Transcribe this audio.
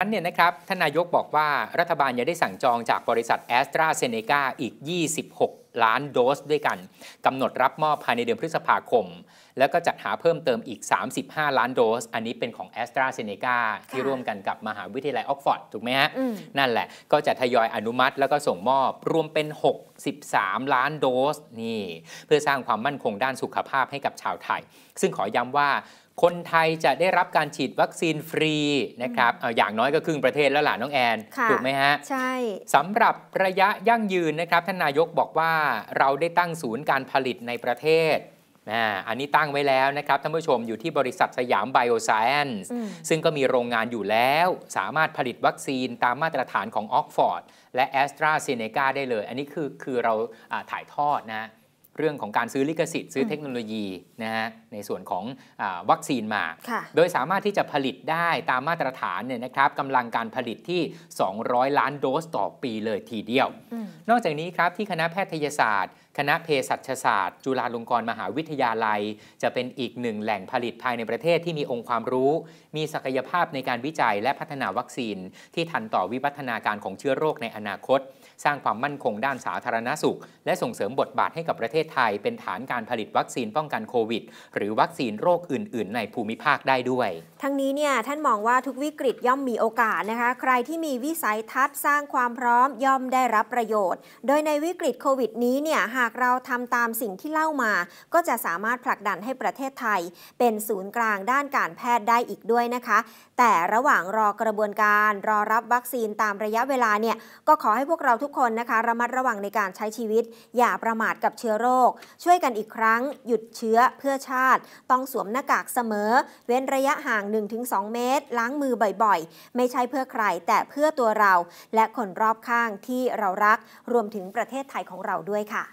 นั้นเนี่ยนะครับท่านนายกบอกว่ารัฐบาลยังได้สั่งจองจากบริษัทแอสตราเซเนกาอีก 26ล้านโดสด้วยกัน กำหนดรับมอบภายในเดือนพฤษภาคม แล้วก็จัดหาเพิ่มเติมอีก 35 ล้านโดส อันนี้เป็นของ a s t r a z เซ e c a ที่ร่วมกันกับมหาวิทยาลัยออกฟอร์ด ถูกไหมฮะ นั่นแหละก็จะทยอยอนุมัติแล้วก็ส่งมอบรวมเป็น 63 ล้านโดสนี่เพื่อสร้างความมั่นคงด้านสุขภาพให้กับชาวไทย ซึ่งขอย้ำว่า คนไทยจะได้รับการฉีดวัคซีนฟรีนะครับออย่างน้อยก็ครึ่งประเทศแล้วล่ะน้องแอนถูกไหมฮะใช่สำหรับระยะยั่งยืนนะครับท่านนายกบอกว่าเราได้ตั้งศูนย์การผลิตในประเทศ อันนี้ตั้งไว้แล้วนะครับท่านผู้ชมอยู่ที่บริษัทสยามไบโอไซเอนซ์ซึ่งก็มีโรงงานอยู่แล้ว สามารถผลิตวัคซีนตามมาตรฐานของออกฟอร์ดและแอสตราเซเนกาได้เลย อันนี้คือคือเราถ่ายทอดนะเรื่องของการซื้อลิขสิทธิ์ ซื้อเทคโนโลยีนะฮะในส่วนของอวัคซีนมา โดยสามารถที่จะผลิตได้ตามมาตรฐานเนี่ยนะครับกำลังการผลิตที่ 200 ล้านโดสต่อปีเลยทีเดียว นอกจากนี้ครับที่คณะแพทยศาสตร์คณะเภสัชศาสตร์ จุฬาลงกรณ์มหาวิทยาลัย จะเป็นอีกหนึ่งแหล่งผลิตภายในประเทศที่มีองค์ความรู้ มีศักยภาพในการวิจัยและพัฒนาวัคซีน ที่ทันต่อวิวัฒนาการของเชื้อโรคในอนาคต สร้างความมั่นคงด้านสาธารณสุข และส่งเสริมบทบาทให้กับประเทศไทย เป็นฐานการผลิตวัคซีนป้องกันโควิดหรือวัคซีนโรคอื่น ๆ ในภูมิภาคได้ด้วย ทั้งนี้เนี่ยท่านมองว่าทุกวิกฤตย่อมมีโอกาสนะคะใครที่มีวิสัยทัศน์สร้างความพร้อมย่อมได้รับประโยชน์โดยในวิกฤตโควิดนี้เนี่ยหากเราทำตามสิ่งที่เล่ามาก็จะสามารถผลักดันให้ประเทศไทยเป็นศูนย์กลางด้านการแพทย์ได้อีกด้วยนะคะ แต่ระหว่างรอกระบวนการ รอรับวัคซีนตามระยะเวลาเนี่ย ก็ขอให้พวกเราทุกคนนะคะ ระมัดระวังในการใช้ชีวิต อย่าประมาทกับเชื้อโรค ช่วยกันอีกครั้งหยุดเชื้อเพื่อชาติ ต้องสวมหน้ากากเสมอ เว้นระยะห่าง 1-2 เมตร ล้างมือบ่อยๆไม่ใช่เพื่อใครแต่เพื่อตัวเรา และคนรอบข้างที่เรารักรวมถึงประเทศไทยของเราด้วยค่ะ